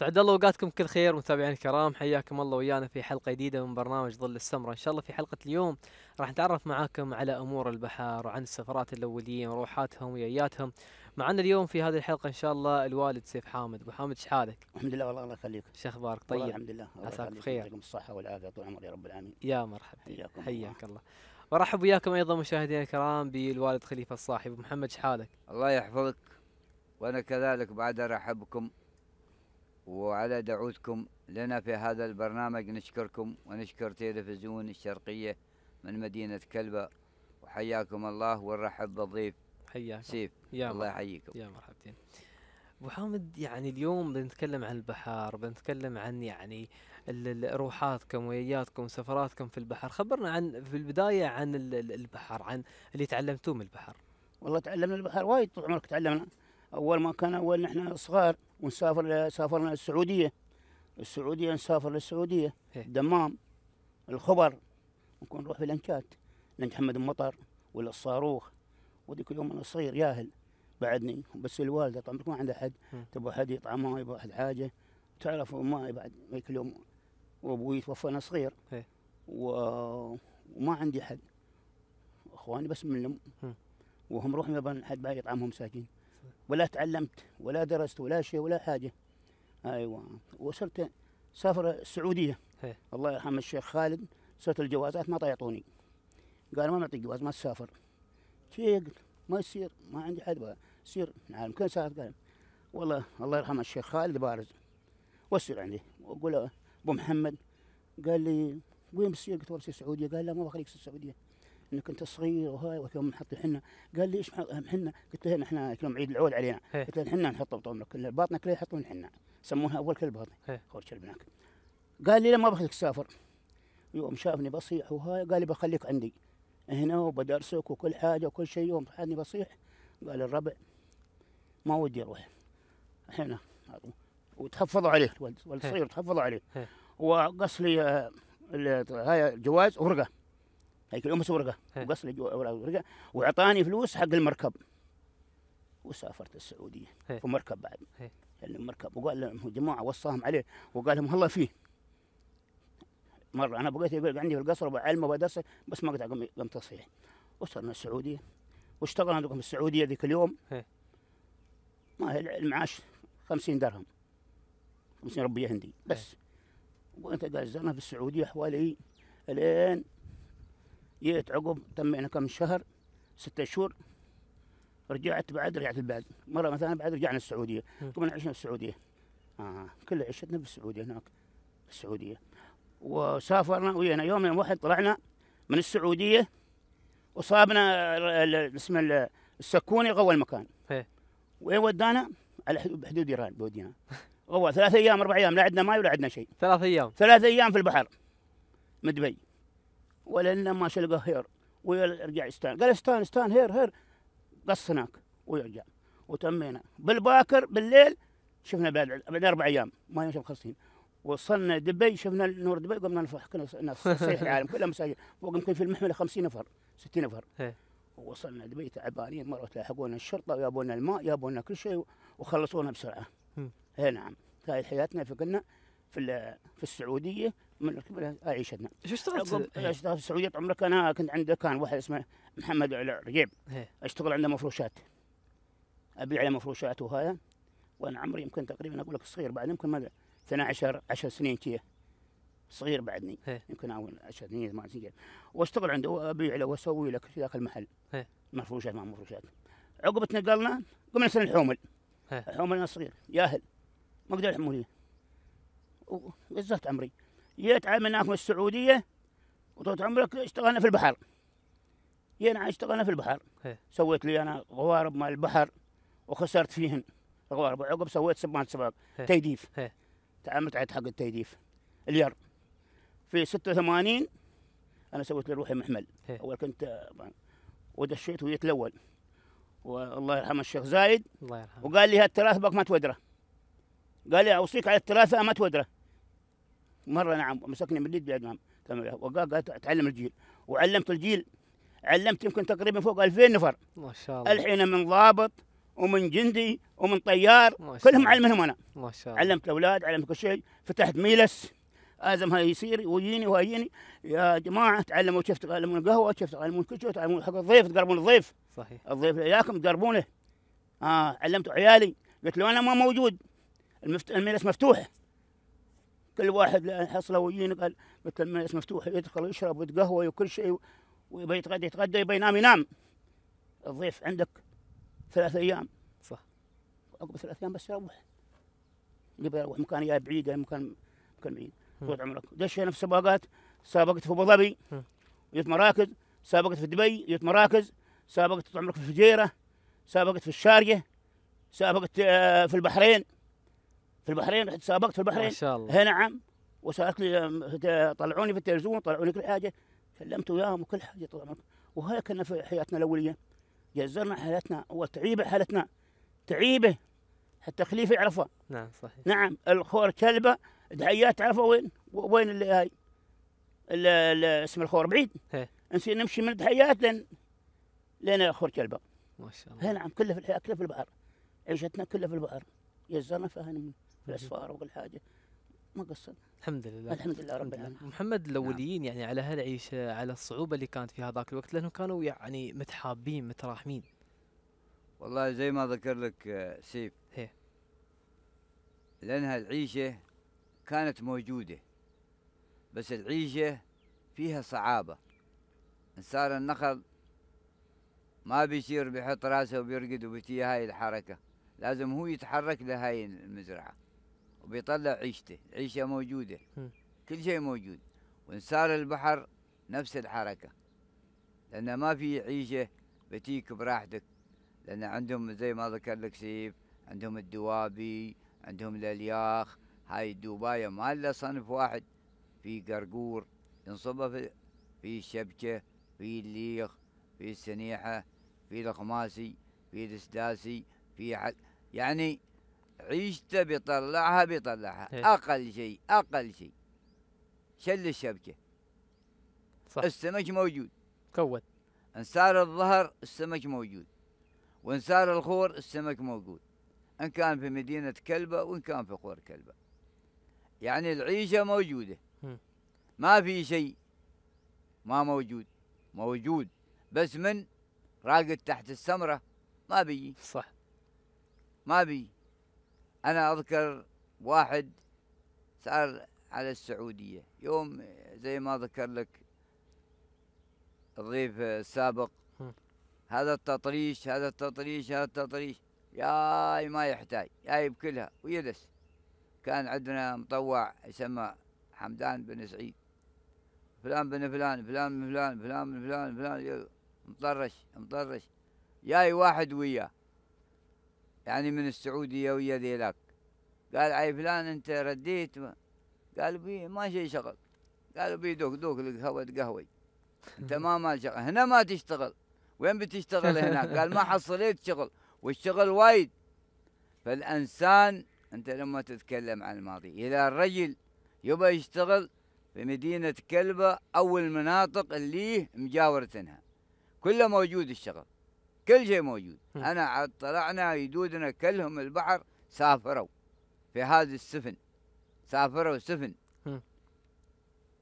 سعد الله اوقاتكم كل خير متابعينا الكرام حياكم الله ويانا في حلقه جديده من برنامج ظل السمره ان شاء الله في حلقه اليوم راح نتعرف معاكم على امور البحر وعن السفرات الاوليين وروحاتهم وياتهم معنا اليوم في هذه الحلقه ان شاء الله الوالد سيف حامد ابو حامد شحالك الحمد لله والله الله يخليك شو اخبارك طيب الحمد لله عساك بخير يعطيكم الصحه والعافيه طول عمر يا رب العالمين يا مرحبا حياكم حياك الله. وارحب وياكم ايضا مشاهدينا الكرام بالوالد خليفه الصاحب محمد شحالك الله يحفظك وانا كذلك بعد ارحبكم وعلى دعوتكم لنا في هذا البرنامج نشكركم ونشكر تلفزيون الشرقية من مدينة كلبة وحياكم الله ونرحب بالضيف حياكم سيف يا الله يحييكم يا مرحبتين ابو حامد يعني اليوم بنتكلم عن البحار بنتكلم عن يعني روحاتكم وياتكم سفراتكم في البحر خبرنا عن في البدايه عن البحر عن اللي تعلمتوه من البحر والله تعلمنا البحر وايد طول عمرك تعلمنا اول ما كان اول نحن صغار ونسافر سافرنا السعوديه السعوديه نسافر للسعوديه إيه. الدمام الخبر نكون نروح لنكات لنك حمد المطر ولا الصاروخ وذيك اليوم انا صغير ياهل بعدني بس الوالده طبعا ما عندها حد تبغى حد يطعمها يبغى حد حاجه تعرف امي بعد ذيك اليوم وابوي توفى انا صغير إيه. و... وما عندي حد اخواني بس من الام وهم روحهم يبغى حد بعد يطعمهم ساكين ولا تعلمت ولا درست ولا شيء ولا حاجه ايوه وصرت سافر السعوديه هي. إيه. الله يرحم الشيخ خالد صرت الجوازات ما يعطوني قال ما معطيك جواز ما تسافر شيء ما يصير ما عندي حد يصير نعم كان سافر قال والله الله يرحم الشيخ خالد بارز وصير عندي واقول ابو محمد قال لي وين بتصير؟ قلت والله السعوديه قال لا ما بخليك السعوديه انك انت صغير وهاي وكم نحط الحنه قال لي ايش حنا قلت له احنا كلهم عيد العود علينا إيه. قلت له الحنه نحطه كل باطنا كله يحطون الحنه يسمونها اول كلب باطن إيه. خور كلب هناك قال لي لا ما بخليك تسافر يوم شافني بصيح وهاي قال لي بخليك عندي هنا وبدرسك وكل حاجه وكل شيء يوم حدني بصيح قال الربع ما ودي اروح احنا وتحفظوا عليه الولد إيه. صغير تحفظوا عليه وقص لي آه، هاي الجواز ورقه هيك الأمس ورقة إيه. وقص لي ورقة وأعطاني فلوس حق المركب وسافرت السعودية إيه. في مركب بعد إيه. يعني المركب مركب وقال لهم جماعة وصاهم عليه وقال لهم الله فيه مرة أنا بقيت يقول عندي في القصر وبعلمه وبدرسه بس ما قطع قمت تصحيح وصلنا السعودية واشتغل عندكم في السعودية ذيك اليوم ما هي المعاش 50 درهم 50 ربية هندي بس وانت قال زرنا في السعودية حوالي الين جيت عقب تمينا كم شهر ستة شهور رجعت بعد رجعت البلد مرة مثلا بعد رجعنا السعودية كنا عشنا السعوديه آه كل عشتنا بالسعودية هناك السعودية وسافرنا وينا يوم يوم واحد طلعنا من السعودية وصابنا اسمه السكوني غوى المكان وين ودانا على حدود ايران بودينا غوى ثلاث ايام اربع ايام لا عندنا ماي ولا عندنا شيء ثلاث ايام ثلاث ايام في البحر من دبي ولنا ما شلقه هير ويرجع استان قال استان استان هير هير قص هناك ويرجع وتمينا بالباكر بالليل شفنا بعد بعد اربع ايام ما يوم خلصين وصلنا دبي شفنا نور دبي قمنا نفرح كنا ناس صحيح العالم كلها مساجين فوق يمكن في المحمله 50 نفر 60 نفر إيه. وصلنا دبي تعبانين مره تلاحقونا الشرطه ويابونا الماء يابونا كل شيء وخلصونا بسرعه اي نعم هاي حياتنا فكنا في في السعوديه من قبل عيشتنا شو اشتغلت؟ إيه. إيه، اشتغلت في السعوديه عمرك انا كنت عند كان واحد اسمه محمد رجيب إيه. اشتغل عنده مفروشات ابيع له مفروشات وهذا وانا عمري يمكن تقريبا اقول لك صغير بعد يمكن ماذا 12 10 سنين كذا صغير بعدني يمكن اول 10 سنين 8 سنين واشتغل عنده وابيع له واسوي لك في ذاك المحل مفروشات ما مفروشات عقب تنقلنا قمنا نسوي الحومل الحومل انا صغير ياهل ما اقدر احمل وزت عمري جيت عملنا في السعودية وطول عمرك اشتغلنا في البحر جينا نعم، اشتغلنا في البحر هي. إيه. سويت لي أنا غوارب مال البحر وخسرت فيهن غوارب وعقب سويت سبان سباق إيه. تيديف. إيه. تعاملت عاد حق التيديف الير في 86 انا سويت لروحي محمل هي. اول كنت ودشيت وجيت الاول والله يرحمه الشيخ زايد الله يرحمه وقال لي هالتراث بك ما تودره قال لي اوصيك على التراث ما تودره مره نعم مسكني من اليد نعم وقاعد اتعلم الجيل وعلمت الجيل علمت يمكن تقريبا فوق 2000 نفر ما شاء الله الحين من ضابط ومن جندي ومن طيار كلهم علمهم انا ما شاء الله علمت الاولاد علمت كل شيء فتحت ميلس لازم هاي يصير ويجيني وهيجيني يا جماعه تعلموا كيف تعلمون قهوه كيف تعلمون كل شيء تعلمون حق الضيف تقربون الضيف صحيح الضيف اياكم تقربونه اه علمت عيالي قلت له انا ما موجود المفت... المجلس مفتوح كل واحد لان حصله ويجيني قال مثل ما مفتوح يدخل يشرب ويتقهوى وكل شيء ويبي يتغدى يتغدى يبي ينام ينام الضيف عندك ثلاث ايام صح عقب ثلاث ايام بس يروح يبي يروح مكان يا بعيد يا مكان مكان بعيد طول عمرك دشينا في سباقات سابقت في ابو ظبي جيت مراكز سابقت في دبي جيت مراكز سابقت طول عمرك في الفجيره سابقت في الشارقه سابقت آه، في البحرين في البحرين رحت سابقت في البحرين ما شاء الله نعم وسالت لي طلعوني في التلفزيون طلعوني كل حاجه كلمت وياهم وكل حاجه طبعا وهذا كنا في حياتنا الاوليه جزرنا حالتنا وتعيبه حالتنا تعيبه حتى خليفه يعرفها نعم صحيح نعم الخور كلبه دعيات تعرفه وين وين اللي هاي اللي اسم الخور بعيد إيه. نسير نمشي من دحيات لين لين الخور كلبه ما شاء الله نعم كله في الحياه كله في البحر عيشتنا كلها في البحر جزرنا فيها الاسفار وكل حاجه ما قصر الحمد لله الحمد لله رب العالمين محمد نعم. الاوليين يعني على هالعيش على الصعوبه اللي كانت في هذاك الوقت لانه كانوا يعني متحابين متراحمين والله زي ما ذكر لك آه، سيف هي. لانها العيشه كانت موجوده بس العيشه فيها صعابه صار النخل ما بيصير بيحط راسه وبيرقد وبتي هاي الحركه لازم هو يتحرك لهاي المزرعه بيطلع عيشته عيشة موجودة كل شيء موجود وانسار البحر نفس الحركة لأن ما في عيشة بتيك براحتك لأن عندهم زي ما ذكر لك سيف عندهم الدوابي عندهم الألياخ هاي الدوباية ما إلا صنف واحد في قرقور ينصبها في في الشبكة في الليخ في السنيحة في الخماسي في السداسي في حد يعني عيشته بيطلعها بيطلعها إيه. اقل شيء اقل شيء شل الشبكه صح السمك موجود كون ان صار الظهر السمك موجود وان صار الخور السمك موجود ان كان في مدينه كلبه وان كان في خور كلبه يعني العيشه موجوده ما في شيء ما موجود موجود بس من راقد تحت السمره ما بيجي صح ما بيجي أنا أذكر واحد سأل على السعودية يوم زي ما ذكر لك الضيف السابق هذا التطريش هذا التطريش هذا التطريش ياي ما يحتاج ياي بكلها ويدس كان عندنا مطوع يسمى حمدان بن سعيد فلان بن فلان فلان بن فلان فلان بن فلان فلان مطرش مطرش جاي واحد وياه يعني من السعودية ويا ذيلاك قال عي فلان انت رديت قال بي ما شي شغل قالوا بي دوك دوك القهوة قهوي انت ما مال شغل هنا ما تشتغل وين بتشتغل هناك قال ما حصلت شغل والشغل وايد فالانسان انت لما تتكلم عن الماضي اذا الرجل يبى يشتغل في مدينة كلبة أو المناطق اللي مجاورتنها كله موجود الشغل كل شيء موجود انا طلعنا يدودنا كلهم البحر سافروا في هذه السفن سافروا سفن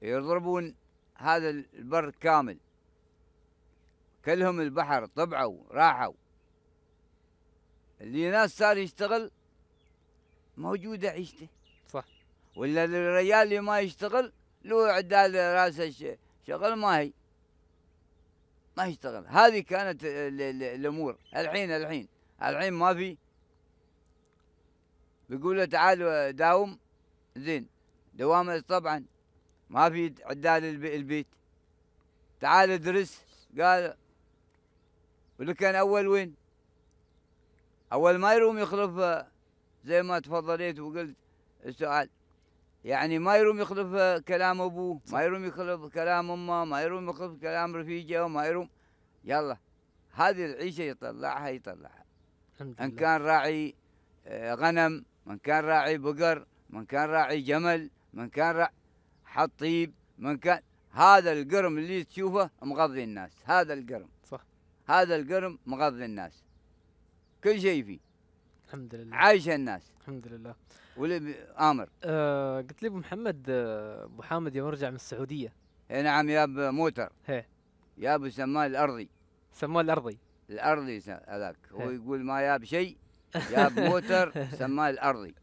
يضربون هذا البر كامل كلهم البحر طبعوا راحوا اللي ناس صار يشتغل موجوده عيشته صح ولا الرجال اللي ما يشتغل له عدال راسه شغل ما هي ما يشتغل هذه كانت الامور الحين الحين الحين ما في بيقول له تعال داوم زين دوامة طبعا ما في عدال البيت تعال ادرس قال ولو كان اول وين اول ما يروم يخلف آه، زي ما تفضليت وقلت السؤال يعني ما يروم يخلف كلام ابوه ما يروم يخلف كلام امه ما يروم يخلف كلام رفيجه وما يروم يلا هذه العيشه يطلعها يطلعها الحمد ان كان راعي آه، غنم من كان راعي بقر من كان راعي جمل من كان راعي حطيب من كان هذا القرم اللي تشوفه مغذي الناس هذا القرم صح هذا القرم مغذي الناس كل شيء فيه الحمد لله عايشه الناس الحمد لله ولا عامر؟ آه قلت لي ابو محمد آه، ابو حامد يوم رجع من السعوديه اي نعم يا موتر هي ابو سماه الارضي سماه الارضي الارضي هذاك هو يقول ما ياب شيء جاب موتر سماه الارضي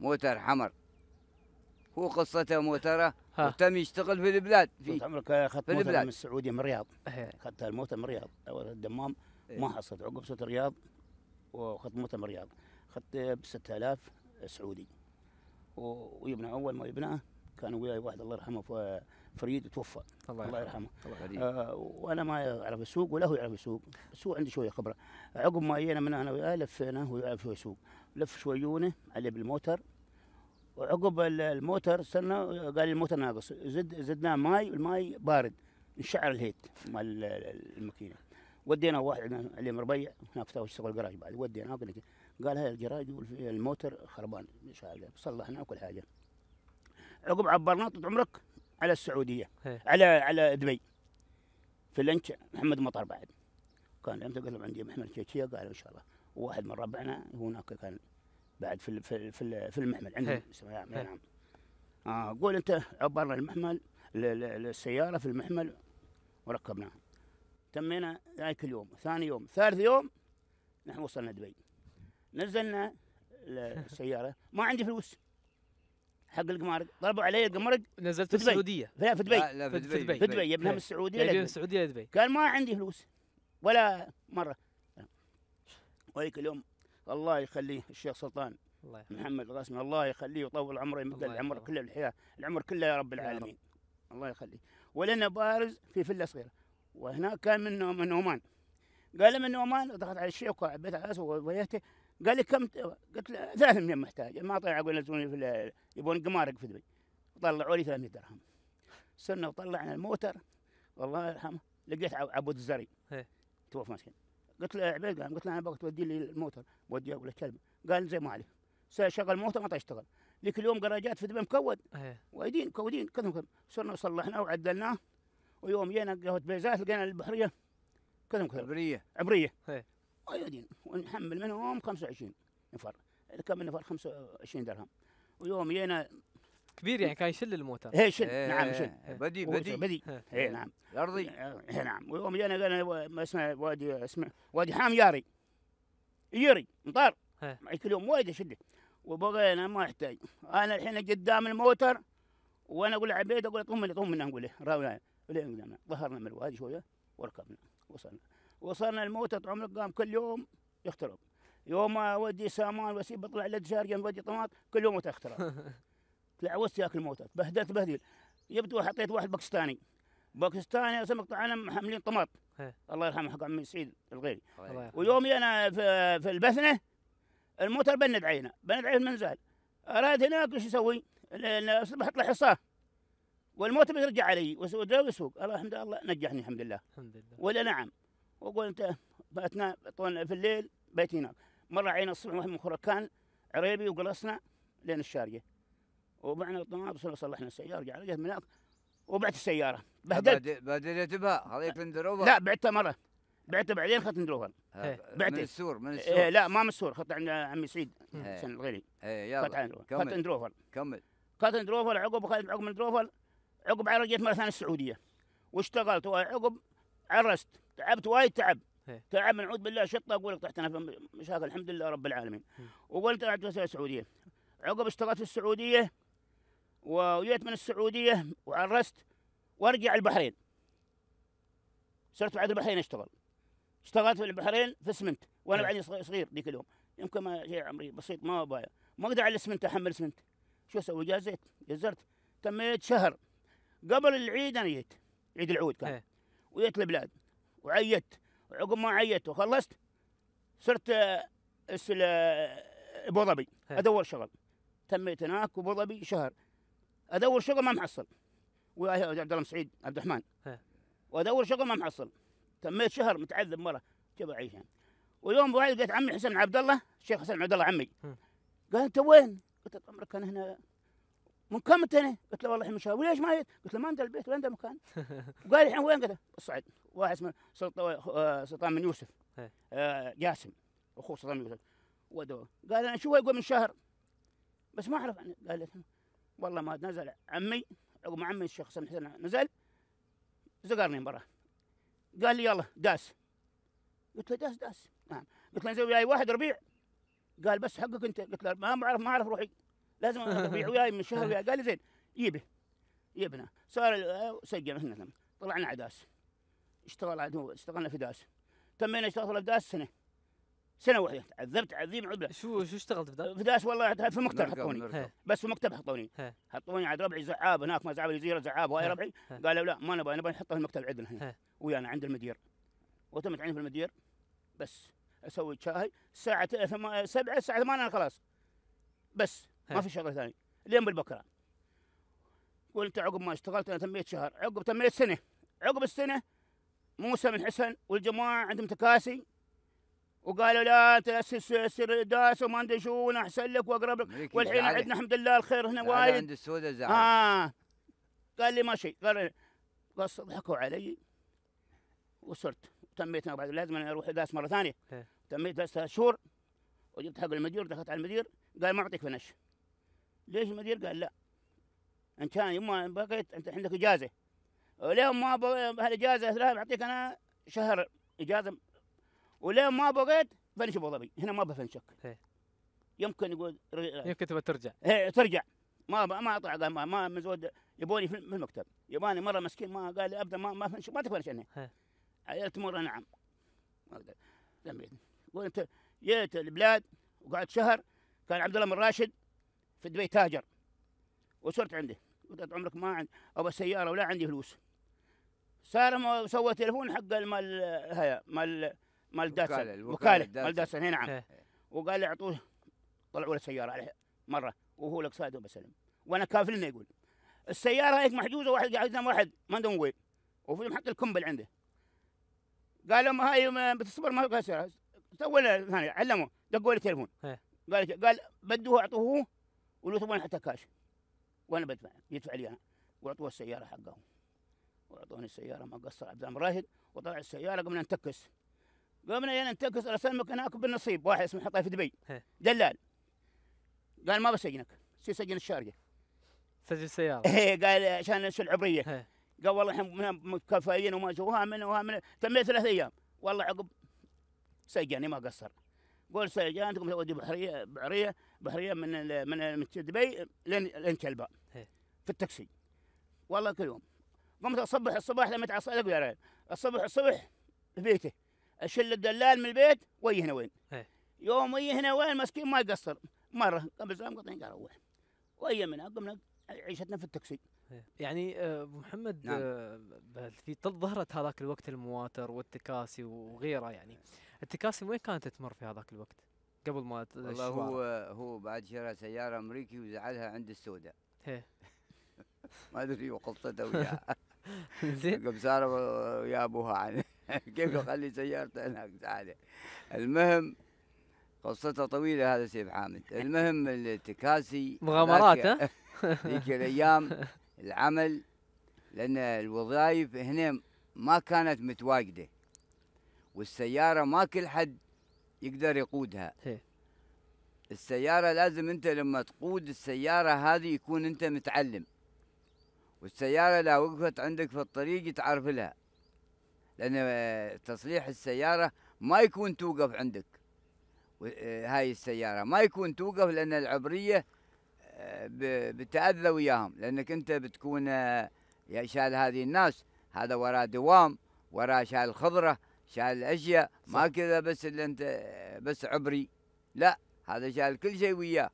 موتر حمر هو قصته موتره وتم يشتغل في البلاد في عمرك اخذت آه، موتر من السعوديه من الرياض اخذت الموتر من الرياض الدمام ما حصلت عقب صرت الرياض واخذت موتر من الرياض اخذت ب 6000 سعودي ويبنى اول ما يبناه كان وياي واحد الله يرحمه فريد توفى الله, الله يرحمه الله آه وانا ما اعرف السوق ولا هو يعرف السوق بس هو عندي شويه خبره عقب ما جينا من انا وياه لفينا هو يعرف شويه السوق لف شويونه عليه بالموتر وعقب الموتر استنى قال الموتر ناقص زد زدناه ماي والماي بارد انشعر الهيت مال الماكينه ودينا واحد عليه مربيع هناك اشتغل قراج بعد وديناه قلنا قال هاي الجراج والموتر خربان حاجه صلحناه وكل حاجه عقب عبرنا طول عمرك على السعوديه هي. على على دبي في اللنش محمد مطر بعد كان امتى قال عندي محمد كيكية قال ان شاء الله واحد من ربعنا هناك كان بعد في في في, في المحمل عندنا نعم آه قول انت عبرنا المحمل السياره في المحمل وركبناها تمينا ذاك اليوم ثاني يوم ثالث يوم نحن وصلنا دبي نزلنا السياره ما عندي فلوس حق القمارق ضربوا علي القمرق نزلت في السعوديه لا في دبي لا في دبي في دبي ابنها من إيه. السعوديه من يعني السعوديه لدبي قال ما عندي فلوس ولا مره وهيك اليوم الله يخليه الشيخ سلطان الله محمد القاسمي الله يخليه ويطول عمره يمد العمر كله الحياه العمر كله يا رب العالمين يا الله يخليه ولنا بارز في فله صغيره وهناك كان من من عمان قال من عمان دخلت على الشيخ وعبيت على راسه وجهته قال لي كم قلت له 300 محتاج ما طلع اقول نزلوني في يبون قمارق في دبي طلعوا لي 300 درهم سنة وطلعنا الموتر والله يرحمه لقيت عبود الزري إيه. توفى مسكين قلت له عبيد قلت له انا بقى تودي لي الموتر بودي ولا كلب قال زي ما عليه شغل الموتر ما تشتغل ذيك اليوم جراجات في دبي مكود إيه. وايدين مكودين كذا كذا صرنا وصلحناه وعدلناه ويوم جينا قهوه بيزات لقينا البحريه كذا كذا عبريه عبريه إيه. ويودين يعني ونحمل منهم 25 نفر كم نفر 25 درهم ويوم جينا كبير يعني كان يشل الموتر اي شل ايه نعم شل إيه، بدي بدي بدي إيه. اي إيه، نعم ارضي اي نعم ويوم جينا قال ما اسمه وادي اسمه وادي حام ياري يري مطر كل يوم وايد اشده وبغينا ما احتاج انا الحين قدام الموتر وانا اقول لعبيد اقول طمني طمني اقول له راوي ظهرنا من الوادي شويه وركبنا وصلنا وصلنا الموتى عمرك قام كل يوم يخترب يوم اودي سامان واسيب بطلع للجارية ودي طماط كل يوم تخترب تعوزت ياكل موتى بهدلت بهديل جبت وحطيت واحد باكستاني باكستاني سمك طعام حاملين طماط الله يرحمه حق عمي سعيد الغيري ويوم انا في, في البثنه الموتر بند عينه بند عينه المنزل اراد هناك وش يسوي؟ اصبح له حصاه والموتر بيرجع علي وسوق الله الحمد لله نجحني الحمد لله الحمد لله ولا نعم واقول انت اثناء طول في الليل بيت هناك مره عين الصبح واحد من كان عريبي وجلسنا لين الشارقه وبعنا الطنابس صلحنا السياره رجعنا لقيت هناك وبعت السياره بهدلت بهدلت بها خليت اندروفر لا بعتها مره بعتها بعدين اخذت اندروفر إيه. بعتها من السور من إيه، السور إيه لا ما من السور خذت عند عمي سعيد حسن إيه. الغيري ايه يلا خذت اندروفر كمل خذت اندروفر عقب خذت عقب اندروفر عقب عرجت مره ثانيه السعوديه واشتغلت وعقب عرست تعبت وايد تعب إيه. تعب نعوذ بالله شطه اقول لك طحت انا في مشاكل الحمد لله رب العالمين وقلت اتوسع السعوديه عقب اشتغلت في السعوديه وجيت من السعوديه وعرست وارجع البحرين صرت بعد البحرين اشتغل اشتغلت في البحرين في اسمنت وانا إيه. بعدي صغير ذيك اليوم يمكن ما شيء عمري بسيط ما بايع ما اقدر على الاسمنت احمل اسمنت شو اسوي جازيت جزرت تميت شهر قبل العيد انا جيت عيد العود كان إيه. وجيت البلاد وعيت وعقب ما عيت وخلصت صرت آه، آه، ابو ظبي ادور شغل تميت هناك وابو ظبي شهر ادور شغل ما محصل ويا عبد الله سعيد عبد الرحمن وادور شغل ما محصل تميت شهر متعذب مره كيف اعيش يعني ويوم واحد لقيت عمي حسن عبد الله الشيخ حسن عبد الله عمي قال انت وين؟ قلت عمرك كان هنا من كم انت قلت له والله الحين مشاوي ليش ما جيت؟ قلت له ما عند البيت ولا المكان؟ مكان وقال الحين وين؟ قلت له الصعيد واحد اسمه آه، سلطان بن يوسف إيه. آه، جاسم اخوه سلطان من يوسف ودوه قال انا شو يقول من شهر بس ما اعرف عنه قال لي والله ما نزل عمي عقب عمي الشيخ حسن حسين نزل زقرني برا قال لي يلا داس قلت له داس داس نعم قلت له زين وياي واحد ربيع قال بس حقك انت قلت له ما اعرف ما اعرف روحي لازم ابيع وياي من شهر وياي قال لي زين جيبه جبنا صار سجل هنا طلعنا عداس داس اشتغل اشتغلنا في داس تمينا اشتغل في داس سنه سنه واحده عذبت عذيب عبله شو شو اشتغلت في داس؟ في داس والله في مكتب حطوني بس في مكتب حطوني حطوني عاد ربعي زعاب هناك ما زعاب الجزيره زعاب وهاي ربعي قالوا لا ما نبغى نبغى نحطه في المكتب عندنا هنا ويانا عند المدير وتمت عندي في المدير بس اسوي شاي الساعه 7 الساعه 8 خلاص بس ما في شغل ثاني لين بالبكره قلت عقب ما اشتغلت انا تميت شهر عقب تميت سنه عقب السنه موسى بن حسن والجماعه عندهم تكاسي وقالوا لا تاسس سر داس وما ادري شو احسن لك واقرب لك والحين عندنا الحمد لله الخير هنا وايد عند السوداء زعل آه. قال لي ماشي قال بس ضحكوا علي وصرت تميت بعد لازم أنا اروح داس مره ثانيه إيه. تميت بس ثلاث شهور وجبت حق المدير دخلت على المدير قال ما اعطيك فنش ليش المدير قال لا ان كان يما بقيت انت عندك اجازه وليوم ما هالاجازه لا بعطيك انا شهر اجازه وليوم ما بقيت فنش ابو ظبي هنا ما بفنشك إيه. يمكن يقول يمكن تبغى ترجع ايه ترجع ما ما اطلع قال ما, ما مزود يبوني في المكتب يباني مره مسكين ما قال لي ابدا ما ما فنش ما تفنش انا إيه. عيلت مره نعم ما اقدر انت جيت البلاد وقعدت شهر كان عبد الله بن راشد في دبي تاجر وصرت عنده قلت عمرك ما عندي ابى سياره ولا عندي فلوس صار سوى تليفون حق مال هيا مال مال داتسن وكاله مال داتسن هنا نعم وقال لي اعطوه طلعوا له سياره عليها مره وهو لك صادق بسلم وانا كافلنا يقول السياره هيك محجوزه واحد قاعد قدام واحد ما عندهم موبايل وفي محط الكمبل عنده قال لهم هاي بتصبر ما سوى ثانيه علموا دقوا إيه. لي تليفون قال قال بدوه اعطوه ولو تبغون حتى كاش وانا بدفع يدفع لي انا واعطوه السياره حقهم واعطوني السياره ما قصر عبد الله راهد وطلع السياره قمنا نتكس قمنا ننتكس ارسلمك هناك بالنصيب واحد اسمه حطاي في دبي دلال قال ما بسجنك سجن الشارقه سجن السياره ايه قال عشان شو العبريه هي. قال والله احنا مكافئين وما وها من تميت ثلاث ايام والله عقب سجني ما قصر قول سيجانتكم تودي بحريه بحريه بحريه من من من دبي لين لين كلبه في التاكسي والله كل يوم قمت اصبح الصباح لما تعصي لك يا الصبح الصبح في بيته اشل الدلال من البيت وي هنا وين يوم وي هنا وين مسكين ما يقصر مره قبل زمان قطعين قال اروح وي من قمنا عيشتنا في التاكسي يعني آه، ابو محمد نعم. آه، في ظهرت هذاك الوقت المواتر والتكاسي وغيره يعني انت كاسم وين كانت تمر في هذاك الوقت؟ قبل ما والله هو هو بعد شرى سياره امريكي وزعلها عند السوداء ما ادري وقصته وياها زين قام سار ويا ابوها عنه كيف يخلي سيارته هناك زعلة المهم قصته طويله هذا سيف حامد المهم التكاسي مغامرات ها ذيك الايام العمل لان الوظائف هنا ما كانت متواجده والسيارة ما كل حد يقدر يقودها السيارة لازم أنت لما تقود السيارة هذه يكون أنت متعلم والسيارة لا وقفت عندك في الطريق تعرف لها لأن آه، تصليح السيارة ما يكون توقف عندك آه، هاي السيارة ما يكون توقف لأن العبرية آه، بتأذى وياهم لأنك أنت بتكون يا شال هذه الناس هذا وراه دوام وراه شال خضره شايل الاشياء ما كذا بس اللي انت بس عبري لا هذا شايل كل شيء وياه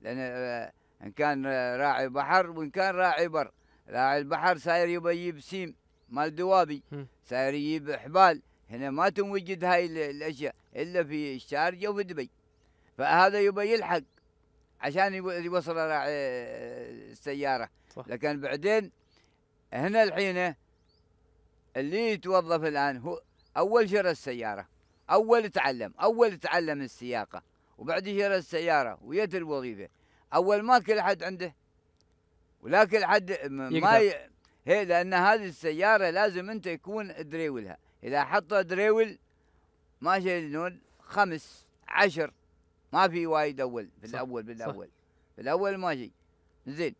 لان آه، ان كان آه، راعي بحر وان كان راعي بر راعي البحر ساير يبى يجيب سيم مال دوابي صاير يجيب حبال هنا ما تنوجد هاي الاشياء الا في الشارجه وفي دبي فهذا يبى يلحق عشان يوصل راعي آه، السياره صح. لكن بعدين هنا الحين اللي يتوظف الان هو اول شرى السياره اول تعلم اول تعلم السياقه وبعد شرى السياره ويت الوظيفه اول ما كل حد عنده ولا كل حد ما ي... هي لان هذه السياره لازم انت يكون دريولها اذا حط دريول ما شيلون خمس عشر ما في وايد اول بالاول بالاول بالاول ما شيء زين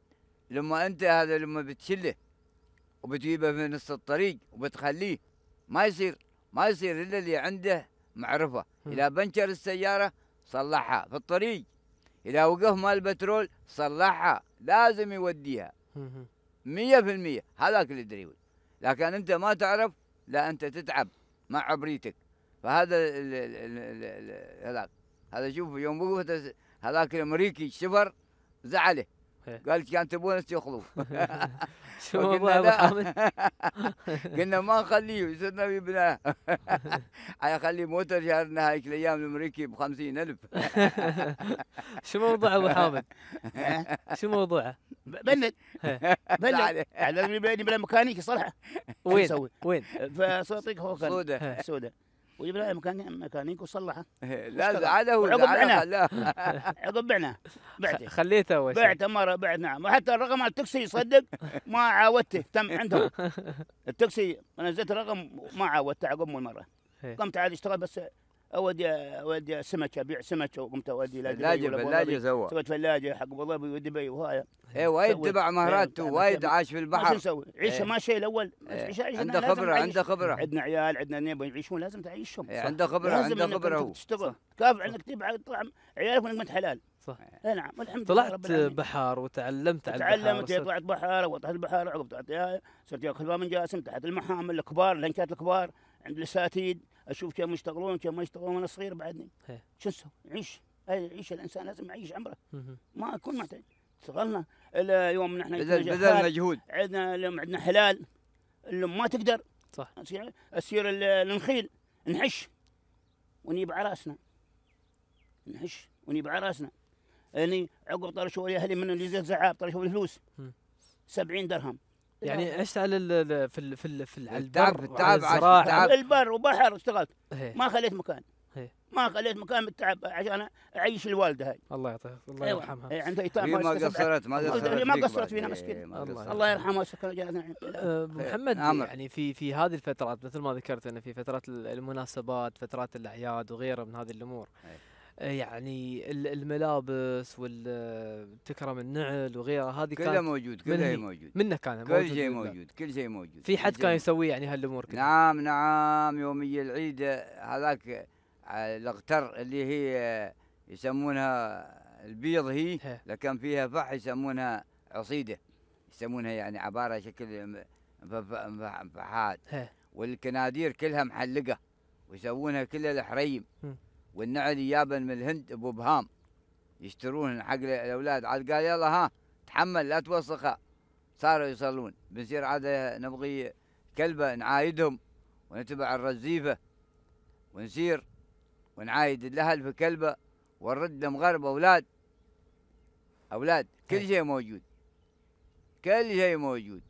لما انت هذا لما بتشله وبتجيبه في نص الطريق وبتخليه ما يصير ما يصير الا اللي عنده معرفه اذا بنشر السياره صلحها في الطريق اذا وقف مال البترول صلحها لازم يوديها مية في المية هذاك اللي دريوي لكن انت ما تعرف لا انت تتعب مع عبريتك فهذا هذاك هذا شوف يوم وقفت هذاك الامريكي شفر زعله إيه. قال كان تبون تخلوا شو ابو حامد قلنا ما نخليه صرنا على حيخلي موتر شهرنا هايك الايام الامريكي ب 50000 شو موضوع ابو حامد؟ إيه؟ شو موضوعه؟ بند إيه. بند على بيني بلا ميكانيكي صلحه وين؟ وين؟ فصوتك هو سوده سوده وجيب له ميكانيك وصلحه إيه، لا هو عقب بعنا لا عقب بعنا بعته خليته اول بعته مره بعت نعم وحتى الرقم على التاكسي صدق ما عاودته تم عندهم التاكسي نزلت الرقم ما عاودته عقب مو المره إيه. قمت عاد اشتغل بس اودي اودي سمكه ابيع سمكه وقمت اودي لاجي لاجي سوى سويت فلاجه حق ابو ظبي ودبي وهاي اي وايد تبع إيه، مهاراته وايد عاش في البحر شو عيشه إيه. ما شيء الاول عيشه عيشه عنده خبره عنده خبره عندنا عيال عندنا نيب يعيشون لازم تعيشهم إيه، عنده خبره عنده خبره هو تشتغل كاف انك تبع طعم عيالك وانك حلال صح اي نعم والحمد لله طلعت بحار وتعلمت على تعلمت طلعت بحاره وطحت البحاره عقب صرت اكل من جاسم تحت المحامل الكبار الانكات الكبار عند الاساتيد اشوف كم يشتغلون كم ما يشتغلون وانا صغير بعدني إيه. شو نسوي؟ عيش عيش الانسان لازم يعيش عمره ما اكون محتاج اشتغلنا اليوم نحن بذلنا مجهود عندنا اليوم عندنا حلال اللي ما تقدر صح اسير النخيل نحش ونيب على راسنا نحش ونيب على راسنا يعني عقب طرشوا لي اهلي من اللي زعاب طرشوا لي فلوس 70 درهم يعني عشت على الـ في الـ في الـ في على البر التعب التعب البر وبحر اشتغلت إيه. ما خليت مكان إيه. ما خليت مكان بالتعب عشان اعيش الوالده هاي الله يعطيها الله أيوة. يرحمها اي عندها ايتام ما قصرت إيه، ما قصرت ما قصرت فينا مسكين الله, يرحمها شكرا جزيلا أه، محمد نعم. نعم. يعني في في هذه الفترات مثل ما ذكرت انه في فترات المناسبات فترات الاعياد وغيره من هذه الامور هي. آه، يعني الملابس والتكرم النعل وغيره هذه كلها موجود كلها شيء موجود منه كان كل شيء موجود كل شيء موجود في حد كان يسوي يعني هالامور كلها نعم نعم يومي العيد هذاك الاغتر اللي هي يسمونها البيض هي لكن فيها فح يسمونها عصيده يسمونها يعني عباره شكل فحات والكنادير كلها محلقه ويسوونها كلها الحريم والنعلي يابا من الهند ابو بهام يشترون حق الاولاد عاد قال يلا ها تحمل لا توسخها صاروا يصلون بنصير عاد نبغي كلبه نعايدهم ونتبع الرزيفه ونسير ونعايد الاهل في كلبه ونرد مغرب اولاد اولاد كل إيه. شيء موجود كل شيء موجود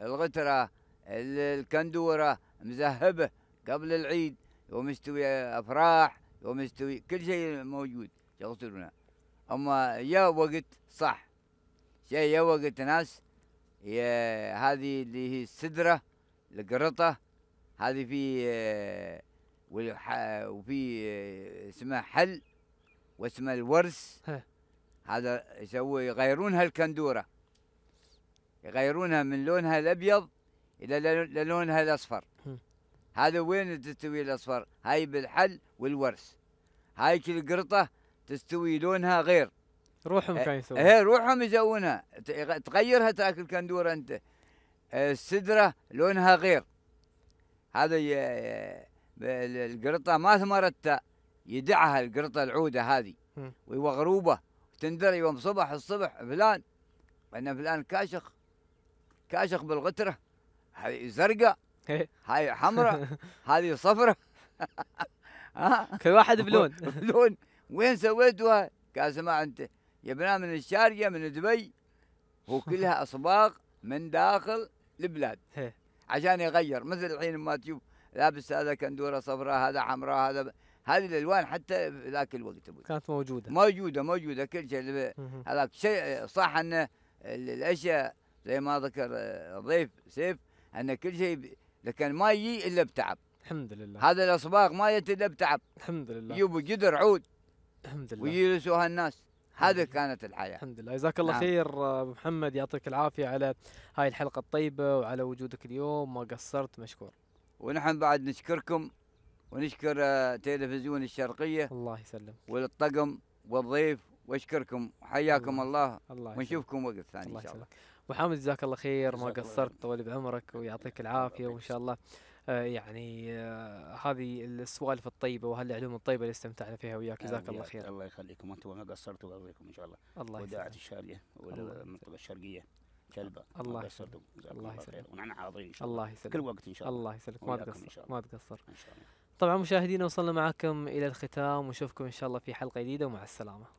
الغتره الكندوره مذهبه قبل العيد ومستوي افراح ومستوي كل شيء موجود يغسلونه اما يا وقت صح شيء يا وقت ناس يا هذه اللي هي السدره القرطه هذه في آه، وفي آه، اسمها حل واسمها الورس هذا يسوي يغيرونها الكندوره يغيرونها من لونها الابيض الى لونها الاصفر هذا وين تستوي الاصفر هاي بالحل والورس هايك القرطه تستوي لونها غير روحهم إيه، كان يسوونها. ايه روحهم يسوونها تغيرها تاكل كندوره انت إيه، السدره لونها غير هذا القرطه ما ثمرتها يدعها القرطه العوده هذه وغروبه تندر يوم صبح الصبح فلان انا فلان كاشخ كاشخ بالغتره هذه زرقاء هاي حمراء هذه صفراء آه. كل واحد بلون بلون وين سويتوها؟ قال سمع انت جبناها من الشارقه من دبي وكلها اصباغ من داخل البلاد عشان يغير مثل الحين ما تشوف لابس هذا كندوره صفراء هذا حمراء هذا هذه الالوان حتى ذاك الوقت ابوي كانت موجوده موجوده موجوده كل شيء هذاك شيء صح ان الاشياء زي ما ذكر آه، ضيف سيف ان كل شيء لكن ما يجي الا بتعب الحمد لله هذا الاصباغ ما يجي الا بتعب الحمد لله يبو جدر عود الحمد لله ويجلسوا هالناس هذه كانت الحياه الحمد لله جزاك الله نعم. خير آه، ابو محمد يعطيك العافيه على هاي الحلقه الطيبه وعلى وجودك اليوم ما قصرت مشكور ونحن بعد نشكركم ونشكر آه، تلفزيون الشرقيه الله يسلم والطقم والضيف واشكركم حياكم الله, الله. الله ونشوفكم وقت ثاني الله ان شاء الله وحامد جزاك الله خير ما قصرت طول بعمرك ويعطيك العافيه وان شاء الله آه، يعني آه، هذه السوالف الطيبه وهالعلوم الطيبه اللي استمتعنا فيها وياك جزاك آه، الله خير الله يخليكم انتم ما قصرتوا وياكم ان شاء الله الله وداعة الشارقه والمنطقه الشرقيه كلبه الله يسلمك الله يسلمك ونحن حاضرين ان شاء الله الله يسلمك كل وقت ان شاء الله الله يسلمك ما تقصر ما تقصر ان شاء الله طبعا مشاهدينا وصلنا معكم الى الختام ونشوفكم ان شاء الله في حلقه جديده ومع السلامه